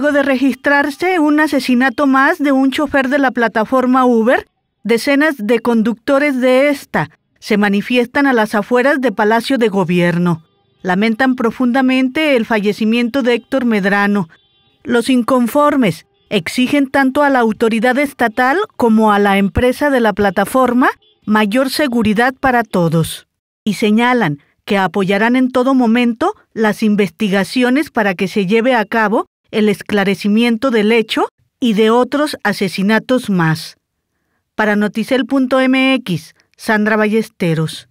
luego de registrarse un asesinato más de un chofer de la plataforma Uber, decenas de conductores de esta se manifiestan a las afueras de Palacio de Gobierno. Lamentan profundamente el fallecimiento de Héctor Medrano. Los inconformes exigen tanto a la autoridad estatal como a la empresa de la plataforma mayor seguridad para todos y señalan que apoyarán en todo momento las investigaciones para que se lleve a cabo el esclarecimiento del hecho y de otros asesinatos más. Para noticel.mx, Sandra Ballesteros.